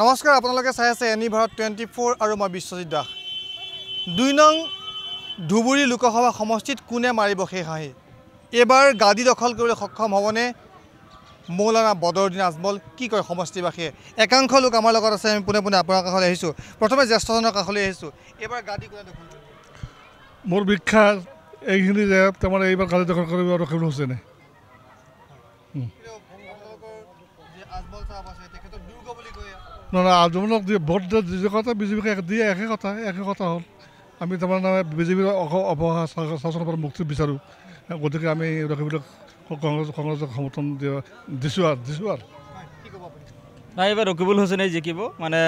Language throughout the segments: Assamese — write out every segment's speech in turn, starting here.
নমস্কাৰ আপোনালোকে চাই আছে এনি ভাৰত টুৱেণ্টি ফ'ৰ আৰু মই বিশ্বজিৎ দাস দুই নং ধুবুৰী লোকসভা সমষ্টিত কোনে মাৰিব সেই হাঁহি এইবাৰ গাদী দখল কৰিবলৈ সক্ষম হ'বনে মৌলানা বদৰুদ্দিন আজমল কি কয় সমষ্টিবাসীয়ে একাংশ লোক আমাৰ লগত আছে আমি পোনে পোনে আপোনাৰ কাষলৈ আহিছোঁ প্ৰথমে জ্যেষ্ঠজনৰ কাষলৈ আহিছোঁ এইবাৰ গাদী কোনে দখল কৰিব মোৰ বিখ্যাত এইখিনি যে তাৰমানে এইবাৰ গাদী দখল কৰিব আৰু কেৱল হৈছেনে নহয় আজমলক দিয়ে ভোট দিয়ে যি কথা বিজেপিক দিয়ে একে কথা একে কথা হ'ল আমি তাৰমানে বিজেপিৰ অপহাস শাসনৰ পৰা মুক্তি বিচাৰোঁ গতিকে আমি নাই এইবাৰ ৰকিবুল হোসেনেই জিকিব মানে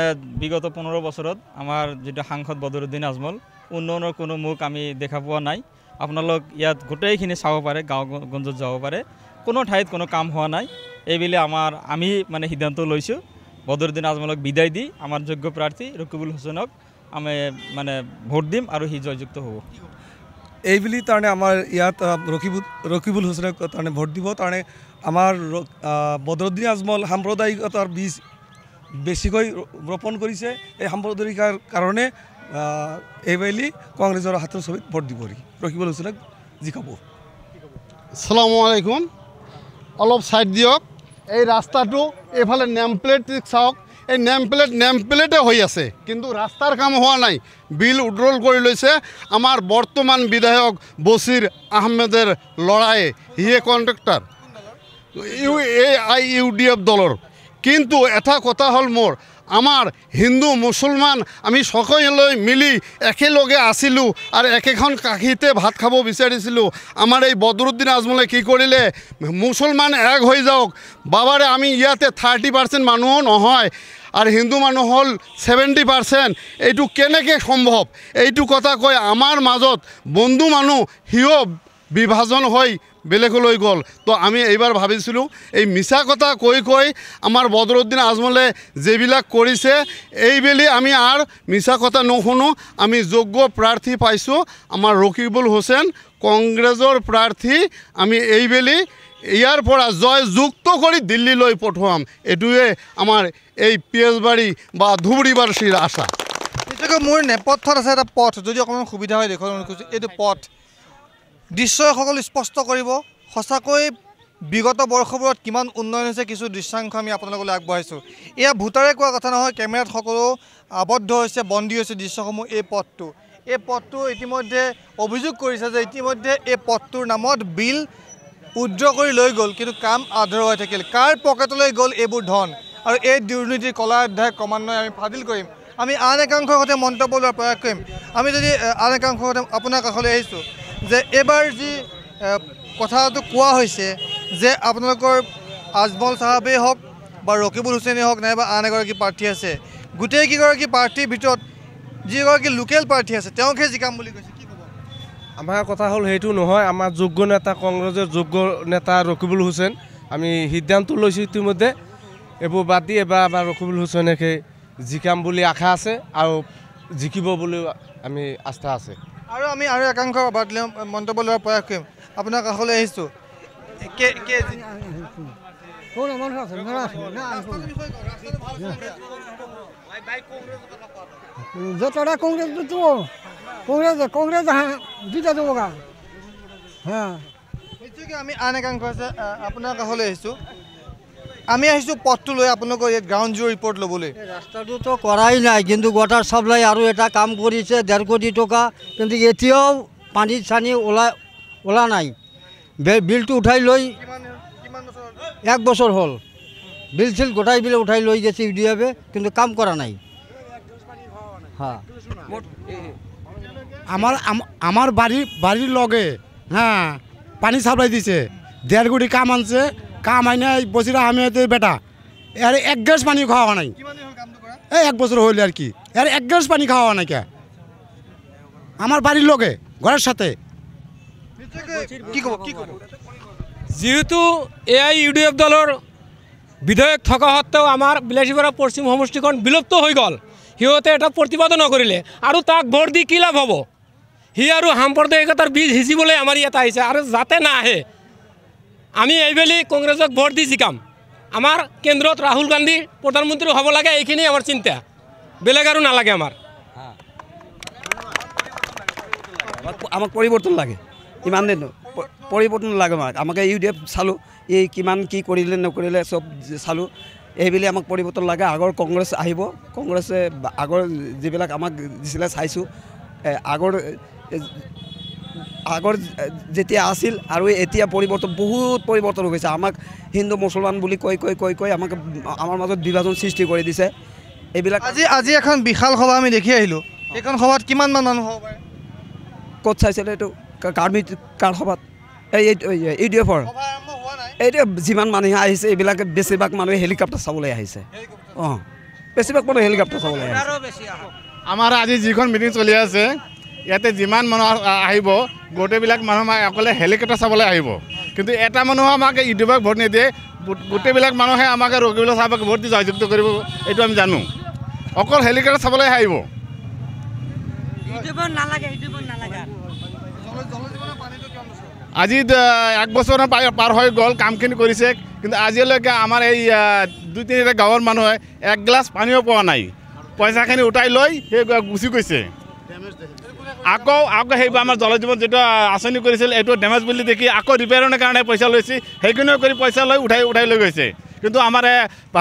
বিগত পোন্ধৰ বছৰত আমাৰ যিটো সাংসদ বদৰুদ্দিন আজমল উন্নয়নৰ কোনো মুখ আমি দেখা পোৱা নাই আপোনালোক ইয়াত গোটেইখিনি চাব পাৰে গাঁও গঞ্জত যাব পাৰে কোনো ঠাইত কোনো কাম হোৱা নাই এইবেলি আমাৰ আমি মানে সিদ্ধান্ত লৈছোঁ বদৰুদ্দিন আজমলক বিদায় দি আমাৰ যোগ্য প্ৰাৰ্থী ৰকিবুল হোসেনক আমি মানে ভোট দিম আৰু সি জয়যুক্ত হ'ব এইবেলি তাৰমানে আমাৰ ইয়াত ৰকিবুল ৰকিবুল হোসেনক তাৰমানে ভোট দিব তাৰমানে আমাৰ বদৰুদ্দিন আজমল সাম্প্ৰদায়িকতাৰ বীজ বেছিকৈ ৰোপণ কৰিছে এই সাম্প্ৰদায়িকাৰ কাৰণে এইবেলি কংগ্ৰেছৰ হাতৰ ছবিত ভোট দিব ৰকিবুল হোসেনক জিকাব আসসালামু আলাইকুম অলপ ছাইড দিয়ক এই ৰাস্তাটো এইফালে নেমপ্লেট চাওক এই নেমপ্লেট নেমপ্লেটে হৈ আছে কিন্তু ৰাস্তাৰ কাম হোৱা নাই বিল উড্ৰল কৰি লৈছে আমাৰ বৰ্তমান বিধায়ক বছিৰ আহমেদৰ ল'ৰাই সিয়ে contractor U A I U D F দলৰ কিন্তু এটা কথা হ'ল মোৰ আমাৰ হিন্দু মুছলমান আমি সকলোলৈ মিলি একেলগে আছিলোঁ আৰু একেখন কাশীতে ভাত খাব বিচাৰিছিলোঁ আমাৰ এই বদৰুদ্দিন আজমলে কি কৰিলে মুছলমান এক হৈ যাওক বাবাৰে আমি ইয়াতে থাৰ্টি পাৰ্চেণ্ট মানুহো নহয় আৰু হিন্দু মানুহ হ'ল ছেভেণ্টি পাৰ্চেণ্ট এইটো কেনেকৈ সম্ভৱ এইটো কথা কৈ আমাৰ মাজত বন্ধু মানুহ সিও বিভাজন হৈ বেলেগলৈ গ'ল তো আমি এইবাৰ ভাবিছিলোঁ এই মিছা কথা কৈ কৈ আমাৰ বদৰুদ্দিন আজমলে যিবিলাক কৰিছে এইবেলি আমি আৰু মিছা কথা নুশুনো আমি যোগ্য প্ৰাৰ্থী পাইছোঁ আমাৰ ৰকিবুল হোসেন কংগ্ৰেছৰ প্ৰাৰ্থী আমি এইবেলি ইয়াৰ পৰা জয় যুক্ত কৰি দিল্লীলৈ পঠোৱাম এইটোৱে আমাৰ এই পিয়াজবাৰী বা ধুবুৰীবাৰীৰ আশা মোৰ নেপথ্যত আছে এটা পথ যদি অকণমান সুবিধা হয় দেখুৱাব খুজিছোঁ এইটো পথ দৃশ্যই দৃশ্যসকল স্পষ্ট কৰিব সঁচাকৈ বিগত বৰ্ষবোৰত কিমান উন্নয়ন হৈছে কিছু দৃশ্যাংশ আমি আপোনালোকলৈ আগবঢ়াইছোঁ এয়া ভূটাৰে কোৱা কথা নহয় কেমেৰাত সকলো আবদ্ধ হৈছে বন্দী হৈছে দৃশ্যসমূহ এই পথটো এই পথটো ইতিমধ্যে অভিযোগ কৰিছে যে ইতিমধ্যে এই পথটোৰ নামত বিল উদ্ৰ কৰি লৈ গ'ল কিন্তু কাম আধৰ হৈ থাকিল কাৰ পকেটলৈ গ'ল এইবোৰ ধন আৰু এই দুৰ্নীতিৰ কলা অধ্যায় ক্ৰমান্বয়ে আমি ফাদিল কৰিম আমি আন একাংশৰ সৈতে মন্তব্য লোৱাৰ প্ৰয়াস কৰিম আমি যদি আন একাংশৰ সৈতে আপোনাৰ কাষলৈ আহিছোঁ যে এবাৰ যি কথাটো কোৱা হৈছে যে আপোনালোকৰ আজমল চাহাবেই হওক বা ৰকিবুল হুছেইনেই হওক নাইবা আন এগৰাকী প্ৰাৰ্থী আছে গোটেইকেইগৰাকী প্ৰাৰ্থীৰ ভিতৰত যিগৰাকী লোকেল প্ৰাৰ্থী আছে তেওঁকহে জিকাম বুলি কৈছে কি ক'ব আমাৰ কথা হ'ল সেইটো নহয় আমাৰ যোগ্য নেতা কংগ্ৰেছৰ যোগ্য নেতা ৰকিবুল হুছেইন আমি সিদ্ধান্ত লৈছোঁ ইতিমধ্যে এইবোৰ বাদ দি এবাৰ আমাৰ ৰকিবুল হুছেইনকে জিকাম বুলি আশা আছে আৰু জিকিব বুলিও আমি আস্থা আছে আৰু আমি আৰু একাংশ ভাৰতীয় মন্তব্য লোৱাৰ প্ৰয়াস কৰিম আপোনাৰ কাষলৈ আহিছোঁ কংগ্ৰেছ কংগ্ৰেছ হা হা আমি আন একাংশ আছে আপোনাৰ কাষলৈ আহিছোঁ আমি আহিছোঁ পথটো লৈ আপোনালোকৰ ইয়াত গ্ৰাউণ্ড জিৰ' ৰিপৰ্ট ল'বলৈ ৰাস্তাটোতো কৰাই নাই কিন্তু গটাৰ চাপ্লাই আৰু এটা কাম কৰিছে ডেৰ কোটি টকা কিন্তু এতিয়াও পানী চানী ওলা ওলা নাই বিলটো উঠাই লৈ এক বছৰ হ'ল বিল চিল গোটাই বিল উঠাই লৈ গেছে ইউ কিন্তু কাম কৰা নাই হা আমার আমার বাড়ি বাড়ির লগে হ্যাঁ পানি সাপ্লাই দিছে দেড় কোটি কাম আনছে কাম হয় নাই বসিরা আহমেদের বেটা আর এক গ্যাস পানি খাওয়া নাই এই এক বছর হইলে আর কি আর এক গ্যাস পানি খাওয়া নাই কে আমার বাড়ির লোকে ঘরের সাথে যেহেতু এআই ইউডিএফ দলের বিধায়ক থকা সত্ত্বেও আমাৰ বিলাসীপাৰা পশ্চিম সমষ্টিখন বিলুপ্ত হৈ গ'ল সিহঁতে এটা প্ৰতিবাদ নকৰিলে আৰু তাক ভোট দি কি লাভ হ'ব সি আৰু সাম্প্ৰদায়িকতাৰ বীজ সিঁচিবলৈ আমাৰ ইয়াত আহিছে আৰু যাতে নাহে আমি এইবেলি কংগ্রেসক ভোট দি জিকাম আমার কেন্দ্র রাহুল গান্ধী প্রধানমন্ত্রী হব লাগে এইখিনি আমার চিন্তা বেলেগ আর না লাগে আমার আমার পরিবর্তন লাগে ইমান দিন পরিবর্তন লাগে আমার আমাকে এফ চালু এই কিমান কি করিলে নকরিলে সব চালু এইবিল আমার পরিবর্তন লাগে আগর কংগ্রেস আহিব কংগ্রেসে আগর যা আমাক দিছিলে চাইছো আগর আগৰ যেতিয়া আছিল আৰু এতিয়া পৰিৱৰ্তন বহুত পৰিৱৰ্তন হৈছে আমাক হিন্দু মুছলমান বুলি কৈ কৈ কৈ কৈ আমাক আমাৰ মাজত বিভাজন সৃষ্টি কৰি দিছে এইবিলাক আজি আজি এখন বিশাল সভা আমি দেখি আহিলোঁ সেইখন সভাত কিমানমান মানুহ হ'ব পাৰে ক'ত চাইছিলে এইটো কাৰ্মি কাৰ সভাত এই ইউ ডি এফৰ এইটো যিমান মানুহে আহিছে এইবিলাক বেছিভাগ মানুহে হেলিকপ্টাৰ চাবলৈ আহিছে অঁ বেছিভাগ মানুহে হেলিকপ্টাৰ চাবলৈ আহিছে আমাৰ আজি যিখন মিটিং চলি আছে ইয়াতে যিমান মানুহ আহিব গোটেইবিলাক মানুহ আমাৰ অকলে হেলিকপ্টাৰ চাবলৈ আহিব কিন্তু এটা মানুহে আমাক ইউটিউবক ভোট নিদিয়ে গোটেইবিলাক মানুহে আমাক ৰোগীবিলাক চাব ভোট দি জয়যুক্ত কৰিব এইটো আমি জানো অকল হেলিকপ্টাৰ চাবলৈহে আহিব আজি এক বছৰ পাৰ পাৰ হৈ গ'ল কামখিনি কৰিছে কিন্তু আজিলৈকে আমাৰ এই দুই তিনিটা গাঁৱৰ মানুহে এক গ্লাছ পানীও পোৱা নাই পইচাখিনি উঠাই লৈ সেই গুচি গৈছে আকৌ আকৌ সেইবোৰ আমাৰ জল জীৱন যিটো আঁচনি কৰিছিল এইটো ডেমেজ বুলি দেখি আকৌ ৰিপেয়াৰৰ কাৰণে পইচা লৈছে সেইখিনিও কৰি পইচা লৈ উঠাই উঠাই লৈ গৈছে কিন্তু আমাৰ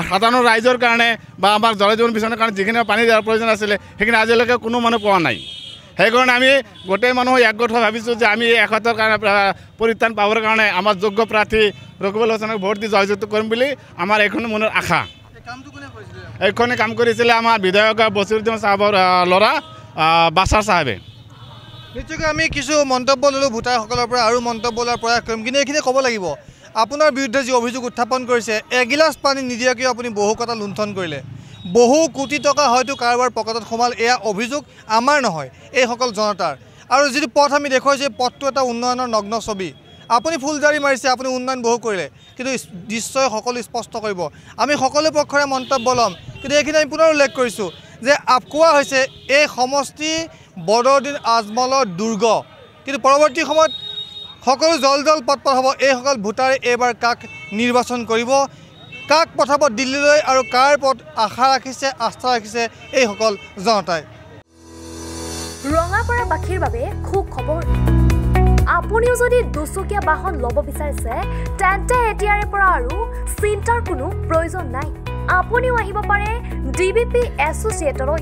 সাধাৰণ ৰাইজৰ কাৰণে বা আমাৰ জল জীৱন মিছনৰ কাৰণে যিখিনি পানী দিয়াৰ প্ৰয়োজন আছিলে সেইখিনি আজিলৈকে কোনো মানুহ পোৱা নাই সেইকাৰণে আমি গোটেই মানুহ একগোট হৈ ভাবিছোঁ যে আমি একতাৰ কাৰণে পৰিত্ৰাণ পাবৰ কাৰণে আমাৰ যোগ্য প্ৰাৰ্থী ৰঘুবল হোচেনক ভোট দি জয়যুক্ত কৰিম বুলি আমাৰ এইখন মনৰ আশা এইখনে কাম কৰিছিলে আমাৰ বিধায়ক বছিৰুদ্দিন চাহাবৰ ল'ৰা বাছাৰ চাহাবে নিশ্চয়কৈ আমি কিছু মন্তব্য ল'লোঁ ভোটাৰসকলৰ পৰা আৰু মন্তব্য লোৱাৰ প্ৰয়াস কৰিম কিন্তু এইখিনি ক'ব লাগিব আপোনাৰ বিৰুদ্ধে যি অভিযোগ উত্থাপন কৰিছে এগিলাচ পানী নিদিয়াকৈও আপুনি বহু কথা লুণ্ঠন কৰিলে বহু কোটি টকা হয়তো কাৰোবাৰ পকেটত সোমাল এয়া অভিযোগ আমাৰ নহয় এইসকল জনতাৰ আৰু যিটো পথ আমি দেখুৱাইছোঁ এই পথটো এটা উন্নয়নৰ নগ্ন ছবি আপুনি ফুলজাৰি মাৰিছে আপুনি উন্নয়ন বহু কৰিলে কিন্তু দৃশ্যই সকলো স্পষ্ট কৰিব আমি সকলো পক্ষৰে মন্তব্য ল'ম কিন্তু এইখিনি আমি পুনৰ উল্লেখ কৰিছোঁ যে কোৱা হৈছে এই সমষ্টি বদরদিন আজমল দুর্গ কিন্তু পরবর্তী সময় সকল জল জল পট হব এই সকল ভোটারে কাক নির্বাচন করব কাক পঠাব দিল্লী আর কার পথ আশা রাখিছে আস্থা রাখিছে এই সকল জনতায় রঙা বাবে খুব খবর আপনিও যদি দুচকীয়া বাহন লব বিচাৰিছে তেন্তে এতিয়াৰে পৰা আৰু চিন্তাৰ কোনো প্ৰয়োজন নাই আপুনিও আহিব পাৰে ডি বি পি এছ'চিয়েটলৈ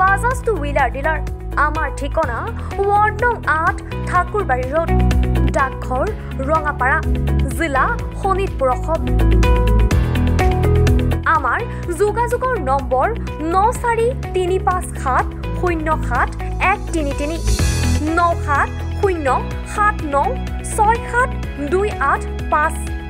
বাজাজ টু হুইলাৰ ডিলাৰ আমাৰ ঠিকনা ৱাৰ্ড নং আঠ ঠাকুৰবাৰী ৰোড ডাকঘৰ ৰঙাপাৰা জিলা শোণিতপুৰ অসম আমাৰ যোগাযোগৰ নম্বৰ ন চাৰি তিনি পাঁচ সাত শূন্য সাত এক তিনি তিনি ন সাত শূন্য সাত ন ছয় সাত দুই আঠ পাঁচ